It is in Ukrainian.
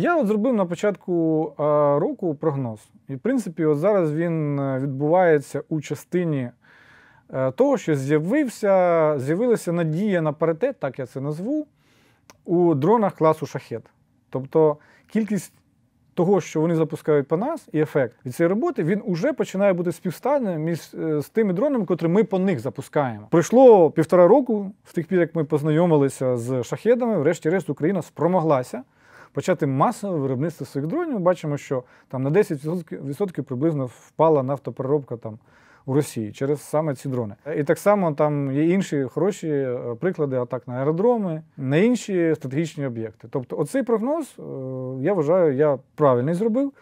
Я от зробив на початку року прогноз. І, в принципі, от зараз він е, відбувається у частині е, того, що з'явився, з'явилася надія на паритет, так я це назву, у дронах класу шахет. Тобто кількість того, що вони запускають по нас, і ефект від цієї роботи, він вже починає бути співставним між е, з тими дронами, котрі ми по них запускаємо. Пройшло півтора року з тих пір, як ми познайомилися з шахедами, врешті-решт Україна спромоглася почати масове виробництво своїх дронів. Ми бачимо, що там на 10% приблизно впала нафтопереробка там у Росії через саме ці дрони. І так само там є інші хороші е, приклади атак на аеродроми, на інші стратегічні об'єкти. Тобто, оцей прогноз е, я вважаю, я правильний зробив.